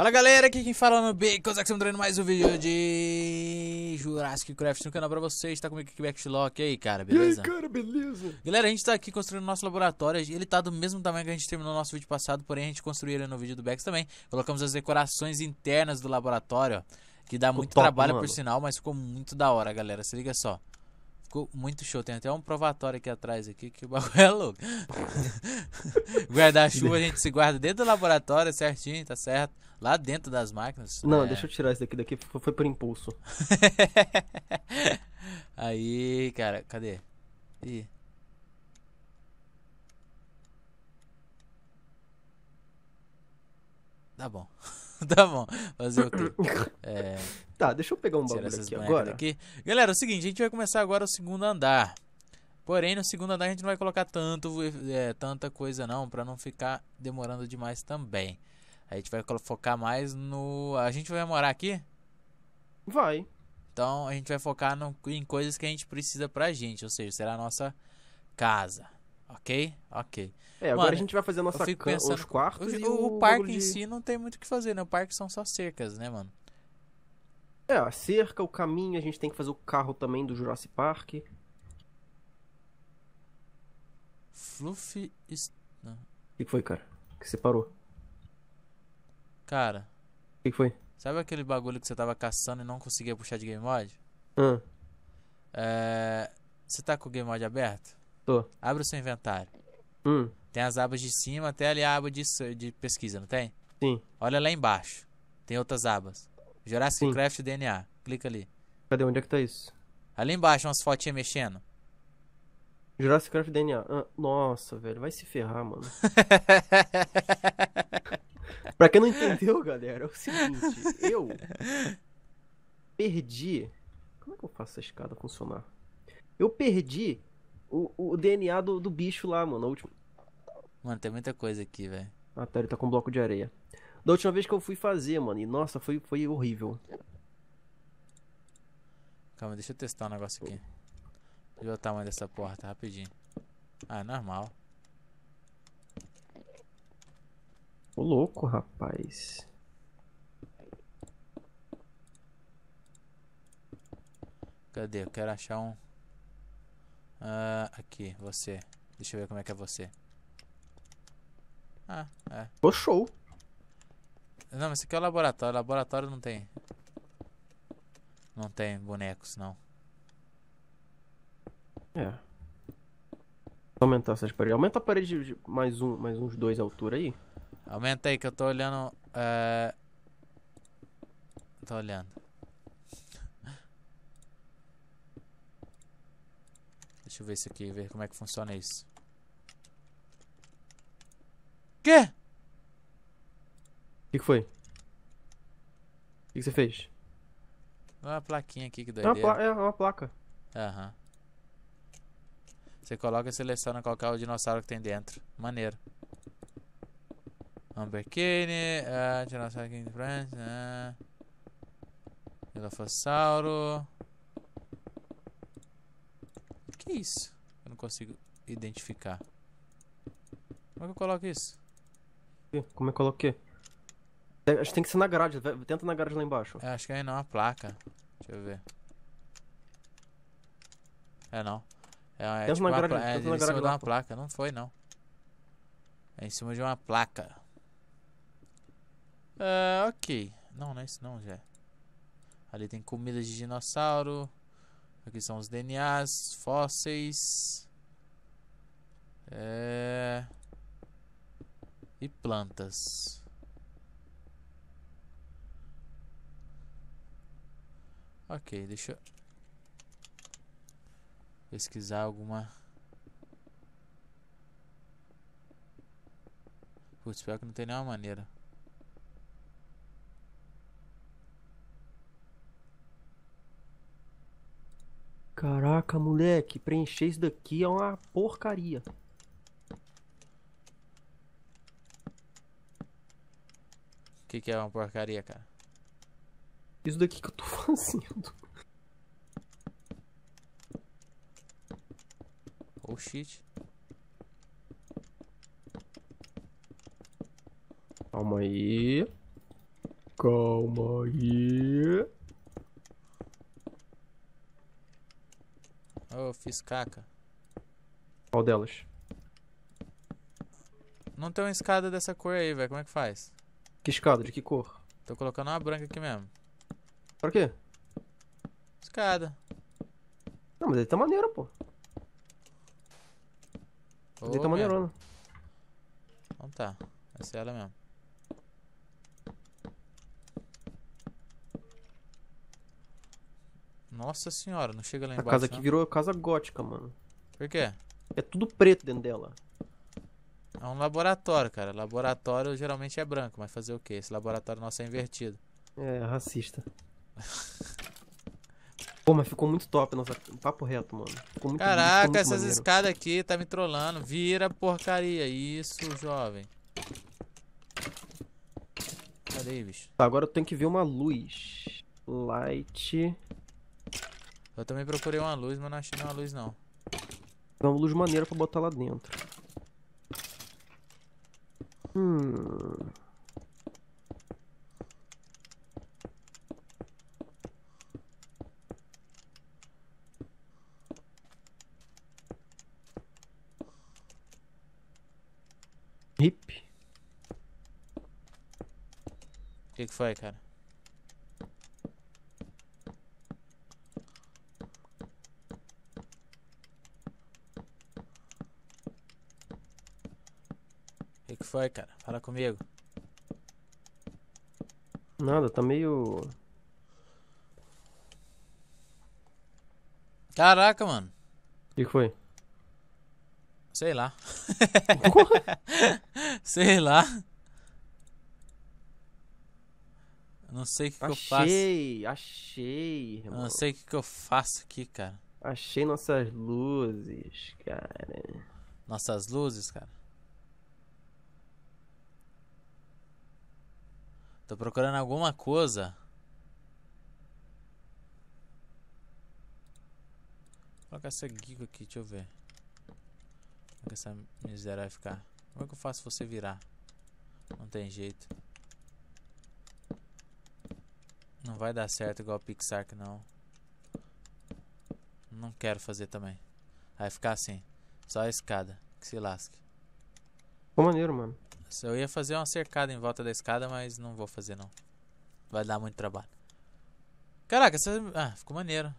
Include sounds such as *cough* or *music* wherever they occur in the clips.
Fala galera, aqui quem fala é no Bacon, Zack Sandrino, mais um vídeo de Jurassic Craft no canal pra vocês, tá comigo aqui Backlock, e aí cara, beleza? E aí cara, beleza? Galera, a gente tá aqui construindo nosso laboratório, ele tá do mesmo tamanho que a gente terminou nosso vídeo passado, porém a gente construiu ele no vídeo do Bex também, colocamos as decorações internas do laboratório, que dá ficou muito top, trabalho mano. por sinal, mas ficou muito da hora galera, se liga só. Ficou muito show. Tem até um provatório aqui atrás aqui que o bagulho é louco. *laughs* Guarda-chuva a gente se guarda dentro do laboratório certinho, tá certo? lá dentro das máquinas. Não, é... deixa eu tirar isso daqui, daqui foi por impulso. *laughs* Aí, cara, cadê? Ih. Tá bom. *laughs* tá bom. Fazer o quê? *coughs* É... Tá, deixa eu pegar um bagulho aqui agora. Aqui. Galera, é o seguinte, a gente vai começar agora o segundo andar. Porém, no segundo andar a gente não vai colocar tanto, é, tanta coisa não, para não ficar demorando demais também. A gente vai focar mais no. A gente vai morar aqui? Vai. Então a gente vai focar no, em coisas que a gente precisa pra gente, ou seja, será a nossa casa. Ok? Ok. É, agora Mano, a gente vai fazer a nossa cama, pensando, os quartos. O, o, o parque de... em si não tem muito o que fazer, né? O parque são só cercas, né, mano? É, a cerca, o caminho, a gente tem que fazer o carro também do Jurassic Park. Fluffy. O que foi, cara? Que você parou? Cara. O que, que, foi? Sabe aquele bagulho que você tava caçando e não conseguia puxar de game mod? Hum. É... Você tá com o game mod aberto? Tô. Abre o seu inventário. Hum. Tem as abas de cima até ali a aba de, de pesquisa, não tem? Sim. Olha lá embaixo. Tem outras abas. Jurassic Sim. Craft DNA. Clica ali. Cadê? Onde é que tá isso? Ali embaixo, umas fotinhas mexendo. Jurassic Craft DNA. Ah, nossa, velho. Vai se ferrar, mano. *laughs* pra quem não entendeu, galera, é o seguinte, eu perdi. Como é que eu faço essa escada funcionar? Eu perdi o, o DNA do, do bicho lá, mano. Última... Mano, tem muita coisa aqui, velho. Ah, tá, ele tá com um bloco de areia. Da última vez que eu fui fazer, mano. E nossa, foi, foi horrível. Calma, deixa eu testar um negócio aqui. Deixa eu ver o tamanho dessa porta, rapidinho. Ah, é normal. Ô louco, rapaz. Cadê? Eu quero achar um... Ah, aqui, você. Deixa eu ver como é que é você. Ah, é. Pô, show. Não, mas esse aqui é o laboratório. Laboratório não tem... Não tem bonecos, não. É. Aumentar essas paredes. Aumenta a parede de mais um, mais uns dois altura aí. Aumenta aí que eu tô olhando. É... Tô olhando. Deixa eu ver isso aqui, ver como é que funciona isso. Quê? O que, que foi? O que, que, você fez? é uma plaquinha aqui que doideira. É uma, pla é uma placa. Aham. Uhum. Você coloca e seleciona qualquer dinossauro que tem dentro. Maneiro. Amber Kane, uh, Tiranossauro King Friends, uh, Dilophosauro. Que é isso? Eu não consigo identificar. Como é eu coloco isso? Como é que eu coloco o quê? É, acho que tem que ser na grade, tenta na grade lá embaixo. É, acho que aí não, a placa. Deixa eu ver. É não. É, é tipo grade, uma, pla... é, em cima de uma placa, não foi não. É em cima de uma placa. Uh, ok. Não, não é isso não, já. Ali tem comida de dinossauro. Aqui são os DNAs, fósseis. É... E plantas. Ok, deixa eu pesquisar alguma. Putz, pior que não tem nenhuma maneira. Caraca, moleque, preencher isso daqui é uma porcaria. O que, que é uma porcaria, cara? Isso daqui que eu tô *laughs* fazendo. Oh shit. Calma aí. Calma aí. eu fiz caca? Qual delas? Não tem uma escada dessa cor aí, velho. Como é que faz? Que escada? De que cor? Tô colocando uma branca aqui mesmo. Pra quê? Escada. Não, mas ele tá maneiro, pô. Oh, ele tá maneirona. Então tá. Essa é ela mesmo. Nossa senhora, não chega lá embaixo. A casa aqui não. virou casa gótica, mano. Por quê? É tudo preto dentro dela. É um laboratório, cara. Laboratório geralmente é branco, mas fazer o quê? Esse laboratório nosso é invertido. É, racista. Pô, mas ficou muito top, nossa. Papo reto, mano. Ficou muito, Caraca, muito essas escadas aqui tá me trollando. Vira porcaria. Isso, jovem. Cadê aí, bicho? Tá, agora eu tenho que ver uma luz. Light. Eu também procurei uma luz, mas não achei nenhuma luz não. É uma luz maneira pra botar lá dentro. Hum. Hip. O que, que foi, cara? foi, cara? Fala comigo. Nada, tá meio. Caraca, mano. O que foi? Sei lá. *laughs* Sei lá. Não sei o que, que eu faço. Achei, achei, irmão. Não sei o que, que eu faço aqui, cara. Achei nossas luzes, cara. Nossas luzes, cara? Tô procurando alguma coisa. Vou colocar é essa guiga aqui, deixa eu ver. Como é que essa miséria vai ficar? Como é que eu faço você virar? Não tem jeito. Não vai dar certo igual o Pixar que não. Não quero fazer também. Vai ficar assim. Só a escada. Que se lasque. Ficou maneiro, mano. Eu ia fazer uma cercada em volta da escada, mas não vou fazer não. Vai dar muito trabalho. Caraca, essa... Ah, ficou maneiro.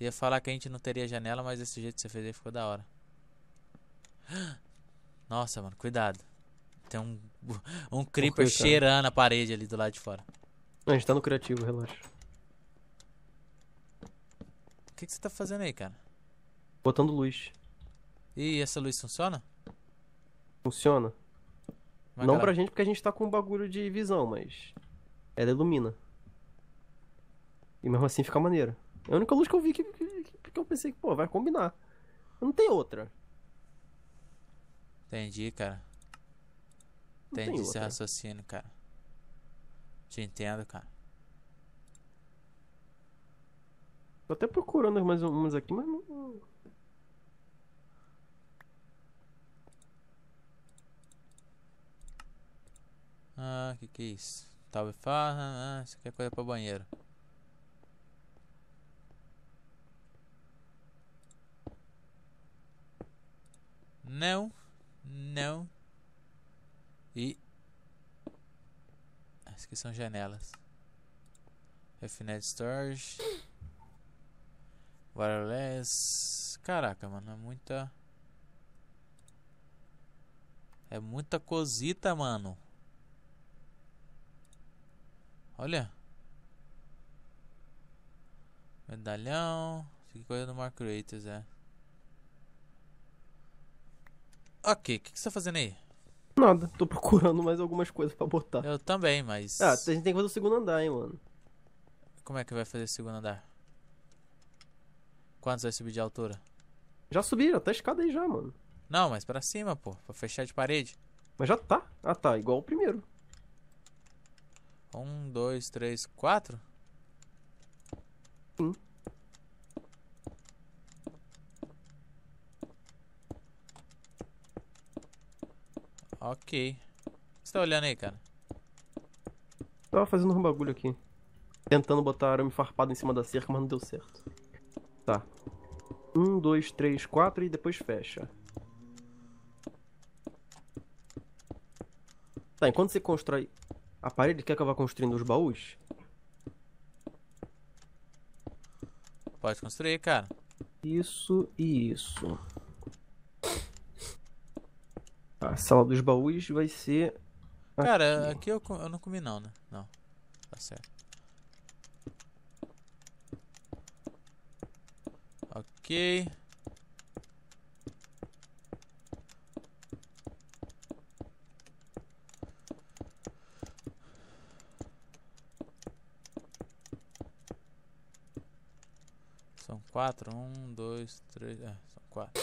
Ia falar que a gente não teria janela, mas desse jeito que você fez aí ficou da hora. *gasps* Nossa, mano, cuidado. Tem um, *laughs* um creeper Porque, cheirando a parede ali do lado de fora. A gente tá no criativo, relaxa. O que, que você tá fazendo aí, cara? Botando luz. E essa luz funciona? Funciona? não cara. pra gente porque a gente tá com um bagulho de visão, mas. Ela é ilumina. E mesmo assim fica maneira. É a única luz que eu vi que, que, que eu pensei que, pô, vai combinar. Não tem outra. Entendi, cara. Entendi esse raciocínio, cara. Te entendo, cara. Tô até procurando mais umas aqui, mas não, Ah, que que é isso? Talvez farra, ah, ah, ah, isso aqui é coisa pra banheiro. Não, não. E... acho que são janelas. Refined Storage. Wireless. Caraca, mano, é muita... É muita cosita, mano. Olha. Medalhão. Que coisa do Mark Creators, é. Ok, o que, que você tá fazendo aí? Nada, tô procurando mais algumas coisas pra botar. Eu também, mas. Ah, a gente tem que fazer o segundo andar, hein, mano. Como é que vai fazer o segundo andar? Quantos vai subir de altura? Já já tá a escada aí já, mano. Não, mas pra cima, pô, pra fechar de parede. Mas já tá. Ah, tá, igual o primeiro. Um, dois, três, quatro? Sim. Hum. Ok. O que você tá olhando aí, cara? Tava fazendo um bagulho aqui. Tentando botar arame farpado em cima da cerca, mas não deu certo. Tá. Um, dois, três, quatro e depois fecha. Tá, enquanto você constrói a parede quer que eu vá construindo os baús? Pode construir, cara. Isso e isso. Tá, a sala dos baús vai ser. Cara, aqui, aqui eu, eu não comi, não, né? Não. Tá certo. Ok. São quatro. Um, dois, três. É, são quatro.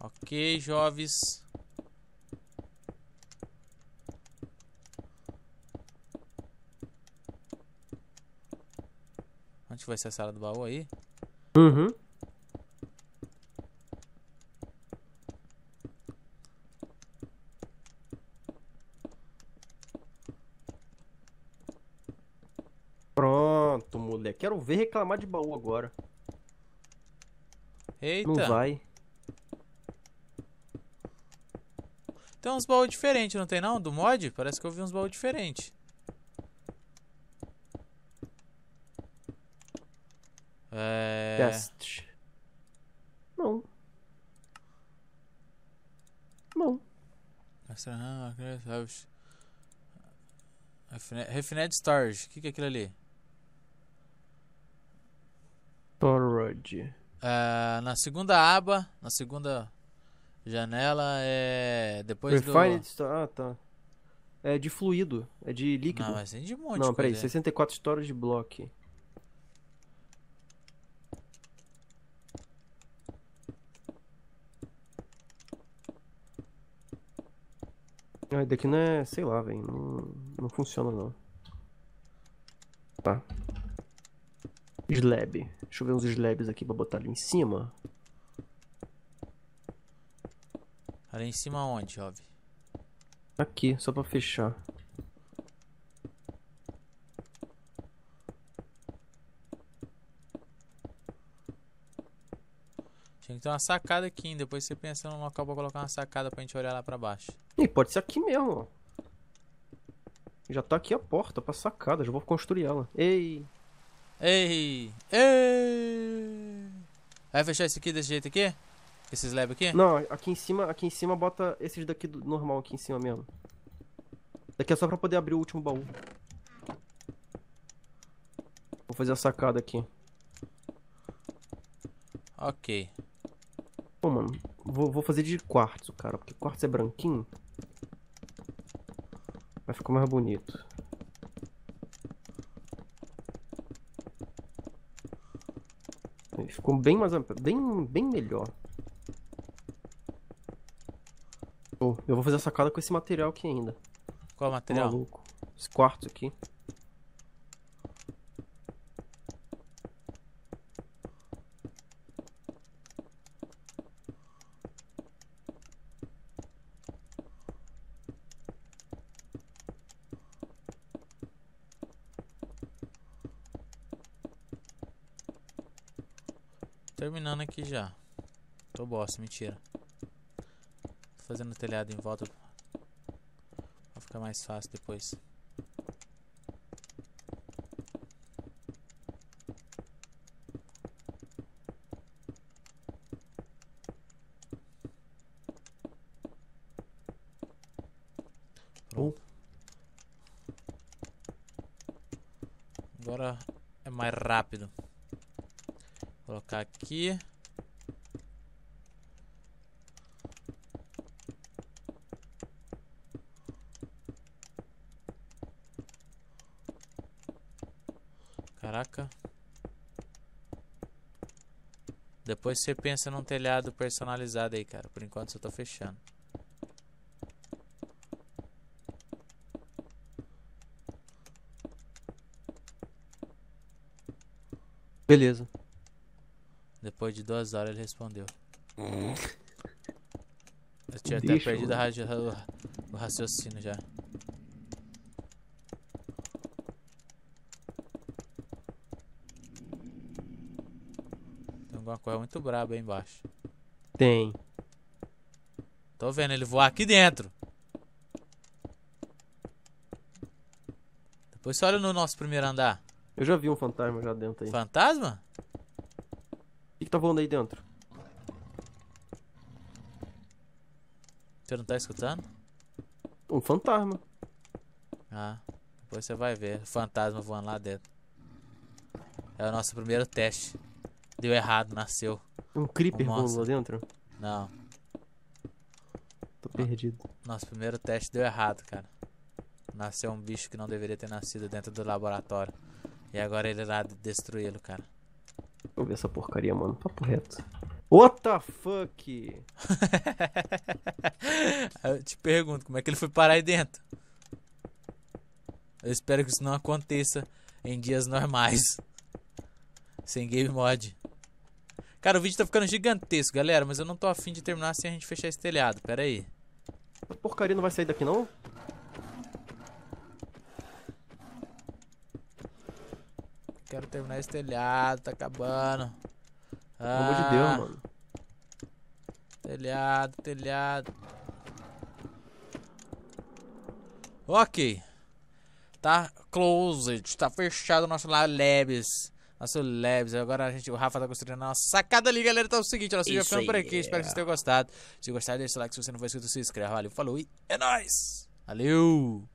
Ok, jovens. Onde vai ser a sala do baú aí? Uhum. Quero ver reclamar de baú agora. Eita. Não vai. Tem uns baús diferentes, não tem não? Do mod? Parece que eu vi uns baús diferentes. É... Test. Não. Não. Refined Storage. O que, que é aquilo ali? É, na segunda aba, na segunda janela, é. Depois Refined, do. Ah, tá. É de fluido, é de líquido. Não, mas tem de um monte Não, peraí, 64 histórias de bloco. Ah, daqui não é. sei lá, velho. Não, não funciona não. Tá. Slab. Deixa eu ver uns slabs aqui pra botar ali em cima. Ali em cima onde, Jovem? Aqui, só pra fechar. Tinha que ter uma sacada aqui, hein? Depois você pensa num local pra colocar uma sacada pra gente olhar lá pra baixo. E pode ser aqui mesmo, ó. Já tá aqui a porta pra sacada, já vou construir ela. Ei! Ei! Ei! Vai fechar esse aqui desse jeito aqui? Esses slab aqui? Não, aqui em cima, aqui em cima bota esses daqui do normal aqui em cima mesmo. Daqui é só pra poder abrir o último baú. Vou fazer a sacada aqui. Ok. Pô, mano, vou, vou fazer de quartzo, cara, porque quartzo é branquinho. Vai ficar mais bonito. ficou bem mais bem, bem melhor. Oh, eu vou fazer a sacada com esse material aqui ainda. Qual material? Maluco. Esse quarto aqui. terminando aqui já. Tô bosta, mentira. Tô fazendo o telhado em volta. vai ficar mais fácil depois. Uh. Agora é mais rápido colocar aqui. Caraca. Depois você pensa num telhado personalizado aí, cara. Por enquanto eu tô fechando. Beleza. Depois de duas horas ele respondeu. Hum. *laughs* Eu tinha Deixa até perdido eu... o raciocínio já. Tem alguma coisa muito braba aí embaixo. Tem. Tô vendo ele voar aqui dentro. Depois você olha no nosso primeiro andar. Eu já vi um fantasma já dentro aí. Fantasma? que, que tá voando aí dentro? Você não tá escutando? Um fantasma. Ah, depois você vai ver. Fantasma voando lá dentro. É o nosso primeiro teste. Deu errado, nasceu. Um creeper um voando lá dentro? Não. Tô perdido. Nosso primeiro teste deu errado, cara. Nasceu um bicho que não deveria ter nascido dentro do laboratório. E agora ele irá destruí-lo, cara eu ver essa porcaria, mano. Papo reto. *laughs* What the fuck? *laughs* eu te pergunto, como é que ele foi parar aí dentro? Eu espero que isso não aconteça em dias normais. *laughs* Sem game mod. Cara, o vídeo tá ficando gigantesco, galera, mas eu não tô afim de terminar sem a gente fechar esse telhado. Pera aí. Essa porcaria não vai sair daqui, não? Quero terminar esse telhado, tá acabando. Ah, Pelo amor de Deus, ah. mano. Telhado, telhado. Ok. Tá closed, tá fechado o nosso labs. Nosso Labs. Agora a gente, o Rafa tá construindo nossa sacada ali, galera. Então é o seguinte, nós já ficando por aqui. É. Espero que vocês tenham gostado. Se gostar, deixa o like. Se você não for inscrito, se inscreva. Valeu, falou e é nóis! Valeu!